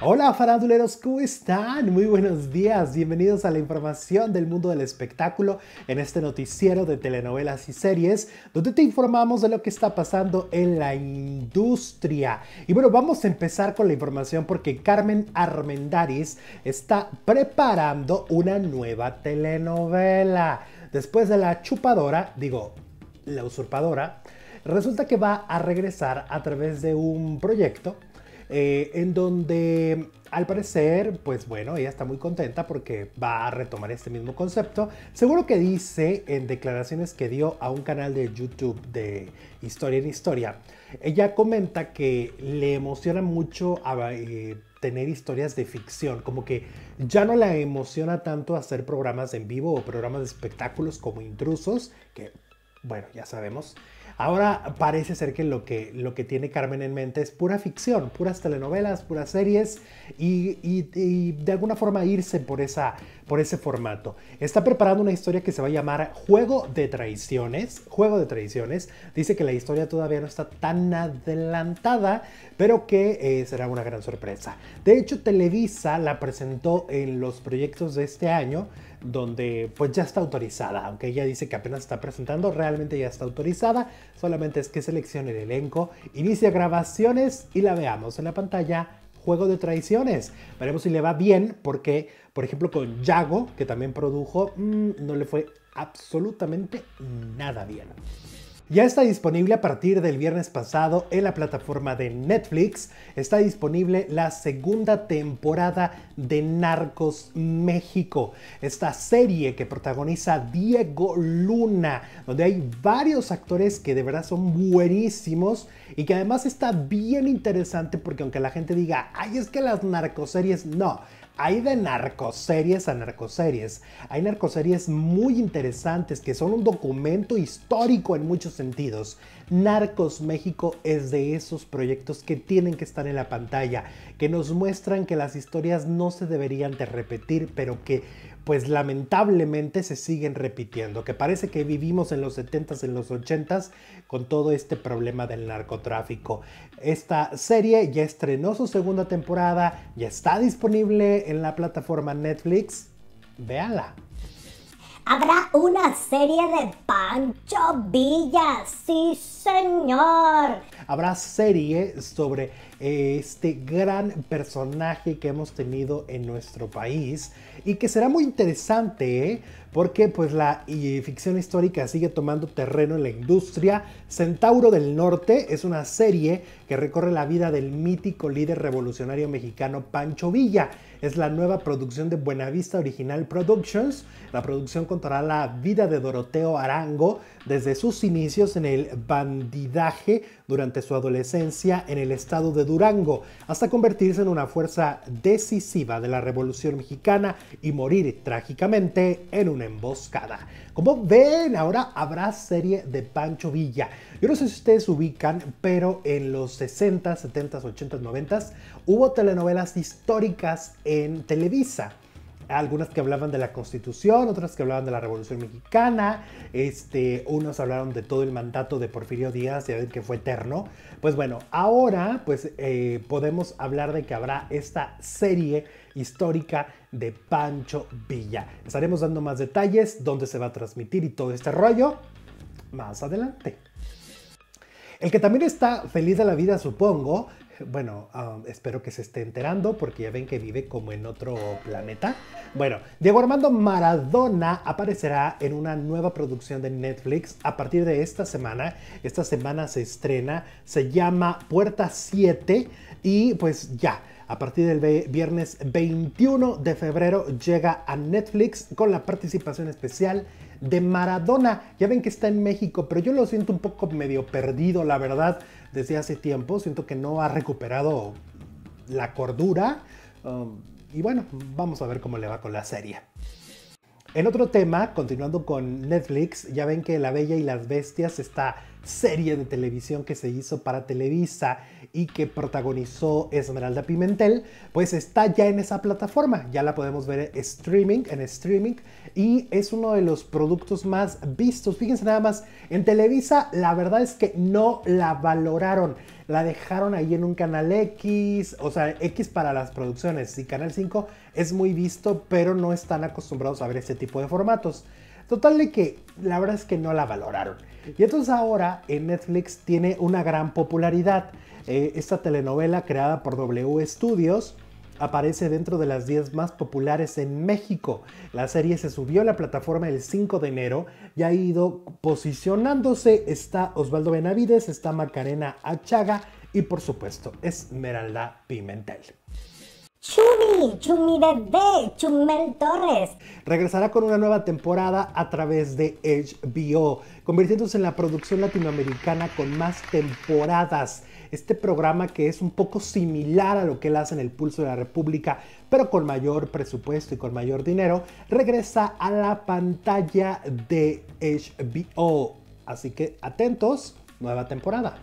Hola faranduleros, ¿cómo están? Muy buenos días, bienvenidos a la información del mundo del espectáculo en este noticiero de telenovelas y series, donde te informamos de lo que está pasando en la industria. Y bueno, vamos a empezar con la información porque Carmen Armendaris está preparando una nueva telenovela. Después de la chupadora, digo, la usurpadora, resulta que va a regresar a través de un proyecto eh, en donde al parecer, pues bueno, ella está muy contenta porque va a retomar este mismo concepto. Seguro que dice en declaraciones que dio a un canal de YouTube de Historia en Historia, ella comenta que le emociona mucho eh, tener historias de ficción, como que ya no la emociona tanto hacer programas en vivo o programas de espectáculos como intrusos, que bueno, ya sabemos. Ahora parece ser que lo que, lo que tiene Carmen en mente es pura ficción, puras telenovelas, puras series y, de alguna forma irse por, esa, por ese formato. Está preparando una historia que se va a llamar Juego de Traiciones. Juego de Traiciones. Dice que la historia todavía no está tan adelantada, pero que eh, será una gran sorpresa. De hecho, Televisa la presentó en los proyectos de este año donde pues ya está autorizada, aunque ella dice que apenas está presentando, realmente ya está autorizada, solamente es que seleccione el elenco, inicia grabaciones y la veamos en la pantalla Juego de Traiciones. Veremos si le va bien porque, por ejemplo, con Yago, que también produjo, mm, no le fue absolutamente nada bien. Ya está disponible a partir del viernes pasado en la plataforma de Netflix. Está disponible la segunda temporada de Narcos México. Esta serie que protagoniza Diego Luna, donde hay varios actores que de verdad son buenísimos y que además está bien interesante porque aunque la gente diga, ay, es que las narcoseries no hay de narcoseries a narcoseries. Hay narcoseries muy interesantes que son un documento histórico en muchos sentidos. Narcos México es de esos proyectos que tienen que estar en la pantalla, que nos muestran que las historias no se deberían de repetir, pero que pues lamentablemente se siguen repitiendo, que parece que vivimos en los 70s, en los 80s, con todo este problema del narcotráfico. Esta serie ya estrenó su segunda temporada, ya está disponible en la plataforma Netflix. Véala. Habrá una serie de Pancho Villa, sí señor. Habrá serie sobre eh, este gran personaje que hemos tenido en nuestro país y que será muy interesante ¿eh? porque pues la eh, ficción histórica sigue tomando terreno en la industria. Centauro del Norte es una serie que recorre la vida del mítico líder revolucionario mexicano Pancho Villa. Es la nueva producción de Buenavista Original Productions. La producción contará la vida de Doroteo Arango desde sus inicios en el bandidaje durante su adolescencia en el estado de Durango, hasta convertirse en una fuerza decisiva de la Revolución Mexicana y morir trágicamente en una emboscada. Como ven, ahora habrá serie de Pancho Villa. Yo no sé si ustedes ubican, pero en los 60, 70, 80, 90 hubo telenovelas históricas en Televisa algunas que hablaban de la Constitución, otras que hablaban de la Revolución Mexicana, este, unos hablaron de todo el mandato de Porfirio Díaz, y que fue eterno. Pues bueno, ahora pues eh, podemos hablar de que habrá esta serie histórica de Pancho Villa. Estaremos dando más detalles, dónde se va a transmitir y todo este rollo más adelante. El que también está feliz de la vida, supongo, bueno, espero que se esté enterando porque ya ven que vive como en otro planeta. Bueno, Diego Armando Maradona aparecerá en una nueva producción de Netflix a partir de esta semana. Esta semana se estrena, se llama Puerta 7 y pues ya. A partir del viernes 21 de febrero llega a Netflix con la participación especial de Maradona. Ya ven que está en México, pero yo lo siento un poco medio perdido, la verdad desde hace tiempo. Siento que no ha recuperado la cordura. Um, y bueno, vamos a ver cómo le va con la serie. En otro tema, continuando con Netflix, ya ven que La Bella y las Bestias está serie de televisión que se hizo para Televisa y que protagonizó Esmeralda Pimentel, pues está ya en esa plataforma, ya la podemos ver en streaming, en streaming, y es uno de los productos más vistos. Fíjense nada más, en Televisa la verdad es que no la valoraron, la dejaron ahí en un canal X, o sea, X para las producciones, y Canal 5 es muy visto, pero no están acostumbrados a ver este tipo de formatos. Total de que la verdad es que no la valoraron. Y entonces ahora en Netflix tiene una gran popularidad. Eh, esta telenovela creada por W Studios aparece dentro de las 10 más populares en México. La serie se subió a la plataforma el 5 de enero y ha ido posicionándose. Está Osvaldo Benavides, está Macarena Achaga y por supuesto Esmeralda Pimentel. Chumi, Chumi Bebé, Chumel Torres. Regresará con una nueva temporada a través de HBO, convirtiéndose en la producción latinoamericana con más temporadas. Este programa que es un poco similar a lo que él hace en El Pulso de la República, pero con mayor presupuesto y con mayor dinero, regresa a la pantalla de HBO. Así que atentos, nueva temporada.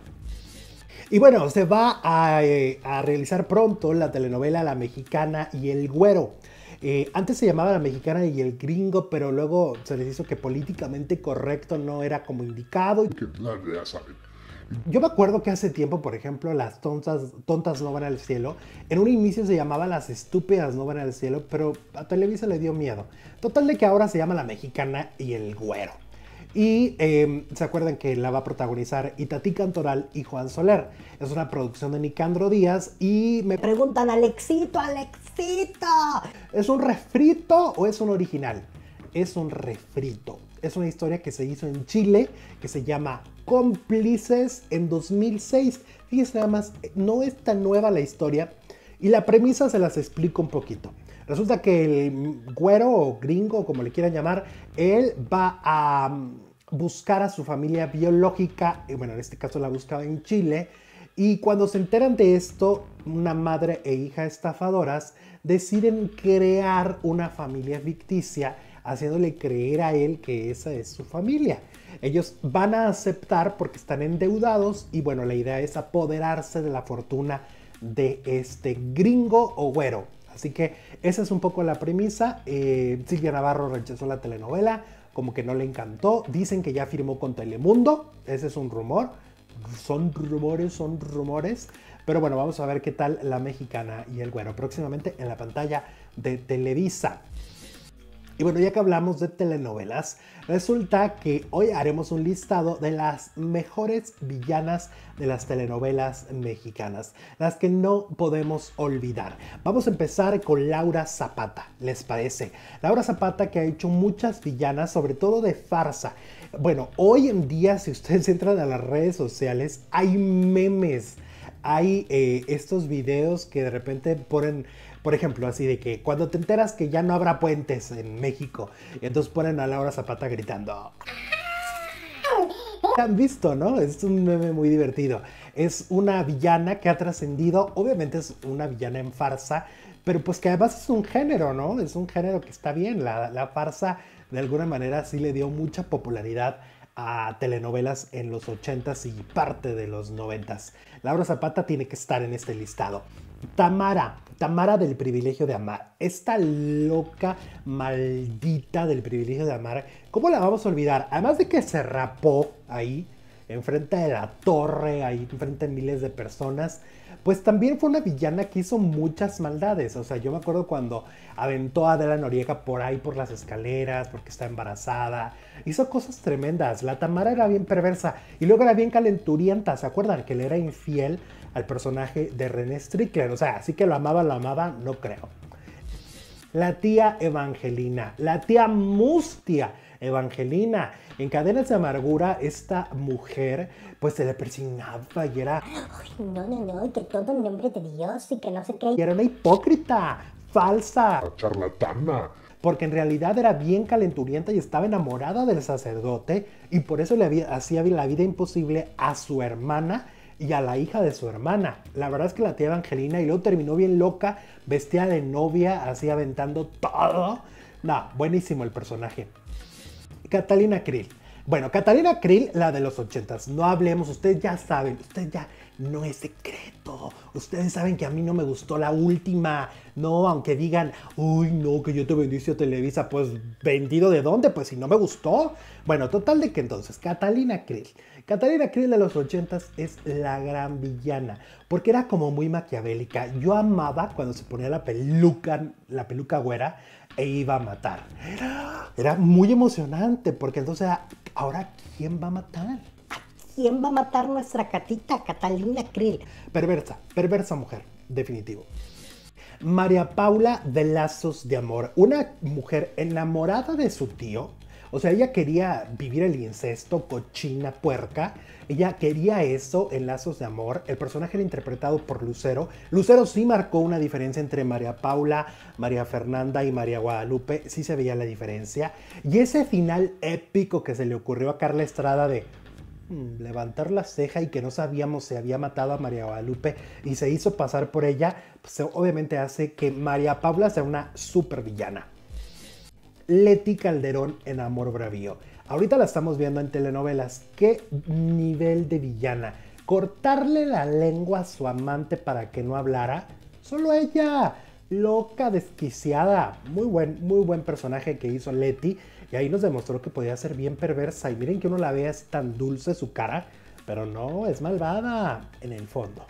Y bueno, se va eh, a, realizar pronto la telenovela La Mexicana y el Güero. Eh, antes se llamaba la mexicana y el gringo, pero luego se les hizo que políticamente correcto no era como indicado. Yo me acuerdo que hace tiempo, por ejemplo, las tontas, tontas no van al cielo. En un inicio se llamaba las estúpidas no van al cielo, pero a Televisa le dio miedo. Total de que ahora se llama la mexicana y el güero. Y em, se acuerdan que la va a protagonizar Itatí Cantoral y Juan Soler. Es una producción de Nicandro Díaz y me preguntan, Alexito, Alexito, ¿es un refrito o es un original? Es un refrito. Es una historia que se hizo en Chile que se llama Cómplices en 2006. Fíjense nada más, eh, no es tan nueva la historia y la premisa se las explico un poquito. Resulta que el güero o gringo, como le quieran llamar, él va a mm, buscar a su familia biológica, eh, bueno, en este caso la buscaba en Chile, y cuando se enteran de esto, una madre e hija estafadoras deciden crear una familia ficticia, haciéndole creer a él que esa es su familia. Ellos van a aceptar porque están endeudados y bueno, la idea es apoderarse de la fortuna de este gringo o güero. Así que esa es un poco la premisa. Eh, Silvia Navarro rechazó la telenovela, como que no le encantó. Dicen que ya firmó con Telemundo, ese es un rumor. Son rumores, son rumores. Pero bueno, vamos a ver qué tal la mexicana y el güero próximamente en la pantalla de Televisa. Y bueno, ya que hablamos de telenovelas, resulta que hoy haremos un listado de las mejores villanas de las telenovelas mexicanas, las que no podemos olvidar. Vamos a empezar con Laura Zapata, ¿les parece? Laura Zapata que ha hecho muchas villanas, sobre todo de farsa. Bueno, hoy en día si ustedes entran a las redes sociales hay memes hay eh, estos videos que de repente ponen por ejemplo, así de que cuando te enteras que ya no habrá puentes en México, entonces ponen a Laura Zapata gritando. han visto, ¿no? Es un meme muy divertido. Es una villana que ha trascendido, obviamente es una villana en farsa, pero pues que además es un género, ¿no? Es un género que está bien. la farsa de alguna manera sí le dio mucha popularidad a telenovelas en los 80s y parte de los 90s. Laura Zapata tiene que estar en este listado. Tamara, Tamara del privilegio de amar, esta loca maldita del privilegio de amar, ¿cómo la vamos a olvidar? Además de que se rapó ahí, enfrente de la torre, ahí enfrente de miles de personas, pues también fue una villana que hizo muchas maldades. O sea, yo me acuerdo cuando aventó a Adela Noriega por ahí, por las escaleras, porque está embarazada. Hizo cosas tremendas. La Tamara era bien perversa y luego era bien calenturienta. ¿Se acuerdan que le era infiel al personaje de René Strickland, O sea, así que lo amaba, lo amaba, no creo. La tía Evangelina, la tía Mustia Evangelina. En Cadenas de Amargura, esta mujer, pues se le persignaba y era. no, no, no, que todo en nombre de Dios y que no sé qué. Y era una hipócrita, falsa. Charlatana porque en realidad era bien calenturienta y estaba enamorada del sacerdote y por eso le había, hacía la vida imposible a su hermana y a la hija de su hermana. La verdad es que la tía Evangelina y luego terminó bien loca, vestida de novia, así aventando todo. No, buenísimo el personaje. Catalina Krill. Bueno, Catalina Krill, la de los ochentas. No hablemos, ustedes ya saben, ustedes ya no es secreto. Ustedes saben que a mí no me gustó la última. No, aunque digan, uy, no, que yo te bendice a Televisa, pues vendido de dónde, pues si no me gustó. Bueno, total de que entonces, Catalina Krill Catalina Krill de los 80 es la gran villana, porque era como muy maquiavélica. Yo amaba cuando se ponía la peluca, la peluca güera e iba a matar. Era muy emocionante, porque entonces ahora ¿quién va a matar? ¿A quién va a matar nuestra catita, Catalina Krill? Perversa, perversa mujer, definitivo. María Paula de Lazos de Amor, una mujer enamorada de su tío, o sea, ella quería vivir el incesto, cochina, puerca. Ella quería eso en Lazos de Amor. El personaje era interpretado por Lucero. Lucero sí marcó una diferencia entre María Paula, María Fernanda y María Guadalupe. Sí se veía la diferencia. Y ese final épico que se le ocurrió a Carla Estrada de hmm, levantar la ceja y que no sabíamos si había matado a María Guadalupe y se hizo pasar por ella, pues, obviamente hace que María Paula sea una supervillana. Leti Calderón en Amor Bravío. Ahorita la estamos viendo en telenovelas. Qué nivel de villana. Cortarle la lengua a su amante para que no hablara. Solo ella. Loca, desquiciada. Muy buen, muy buen personaje que hizo Leti. Y ahí nos demostró que podía ser bien perversa. Y miren que uno la vea es tan dulce su cara. Pero no, es malvada en el fondo.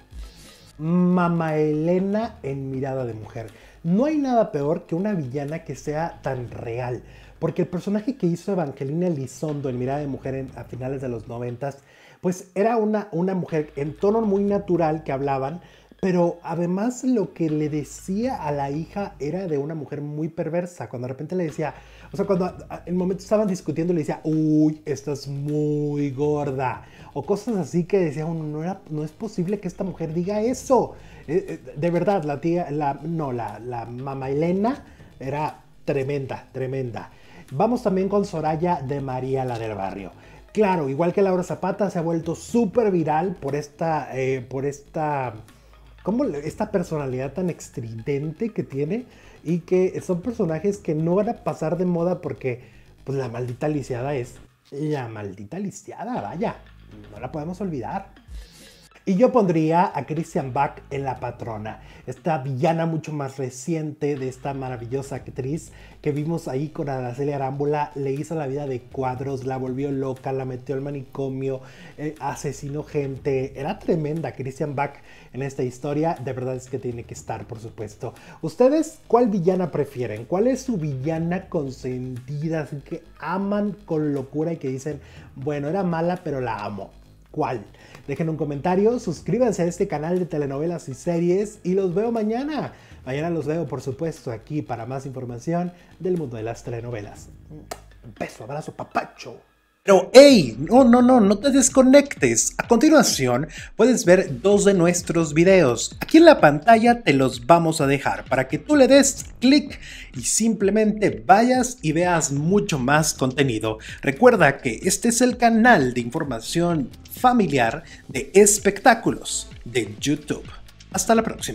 Mama Elena en mirada de mujer. No hay nada peor que una villana que sea tan real, porque el personaje que hizo Evangelina Elizondo en mirada de mujer en, a finales de los noventas, pues era una, una mujer en tono muy natural que hablaban, pero además lo que le decía a la hija era de una mujer muy perversa. Cuando de repente le decía, o sea, cuando en el momento estaban discutiendo le decía, uy, estás muy gorda. O cosas así que decía uno, no, es posible que esta mujer diga eso. Eh, eh, de verdad, la tía, la, no, la, la mamá Elena era tremenda, tremenda. Vamos también con Soraya de María, la del barrio. Claro, igual que Laura Zapata se ha vuelto súper viral por esta, eh, por esta como esta personalidad tan estridente que tiene y que son personajes que no van a pasar de moda porque pues la maldita lisiada es la maldita lisiada, vaya, no la podemos olvidar. Y yo pondría a Christian Bach en La Patrona, esta villana mucho más reciente de esta maravillosa actriz que vimos ahí con Araceli Arámbula, le hizo la vida de cuadros, la volvió loca, la metió al manicomio, eh, asesinó gente, era tremenda Christian Bach en esta historia, de verdad es que tiene que estar, por supuesto. ¿Ustedes cuál villana prefieren? ¿Cuál es su villana consentida, así que aman con locura y que dicen, bueno, era mala, pero la amo? Dejen un comentario, suscríbanse a este canal de telenovelas y series y los veo mañana. Mañana los veo, por supuesto, aquí para más información del mundo de las telenovelas. Un beso, abrazo, papacho. Pero hey, no, no, no, no te desconectes. A continuación puedes ver dos de nuestros videos. Aquí en la pantalla te los vamos a dejar para que tú le des clic y simplemente vayas y veas mucho más contenido. Recuerda que este es el canal de información familiar de espectáculos de YouTube. Hasta la próxima.